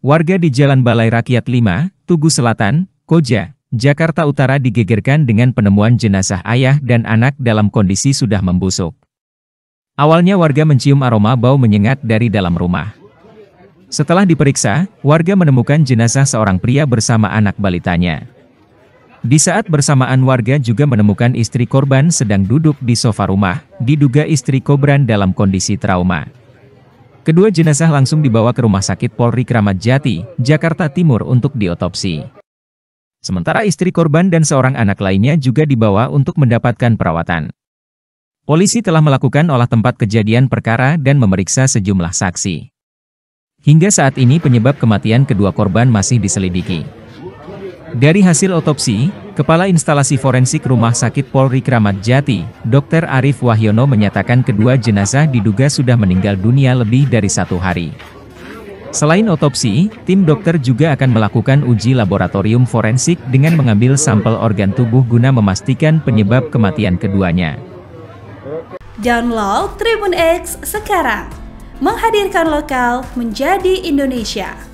Warga di Jalan Balai Rakyat 5, Tugu Selatan, Koja, Jakarta Utara digegerkan dengan penemuan jenazah ayah dan anak dalam kondisi sudah membusuk. Awalnya warga mencium aroma bau menyengat dari dalam rumah. Setelah diperiksa, warga menemukan jenazah seorang pria bersama anak balitanya. Di saat bersamaan warga juga menemukan istri korban sedang duduk di sofa rumah, diduga istri Kobran dalam kondisi trauma. Kedua jenazah langsung dibawa ke Rumah Sakit Polri Kramat Jati, Jakarta Timur untuk diotopsi. Sementara istri korban dan seorang anak lainnya juga dibawa untuk mendapatkan perawatan. Polisi telah melakukan olah tempat kejadian perkara dan memeriksa sejumlah saksi. Hingga saat ini penyebab kematian kedua korban masih diselidiki. Dari hasil otopsi, Kepala Instalasi Forensik Rumah Sakit Polri Kramat Jati, Dr. Arief Wahyono menyatakan kedua jenazah diduga sudah meninggal dunia lebih dari satu hari. Selain otopsi, tim dokter juga akan melakukan uji laboratorium forensik dengan mengambil sampel organ tubuh guna memastikan penyebab kematian keduanya. Download Tribun X sekarang, menghadirkan lokal menjadi Indonesia.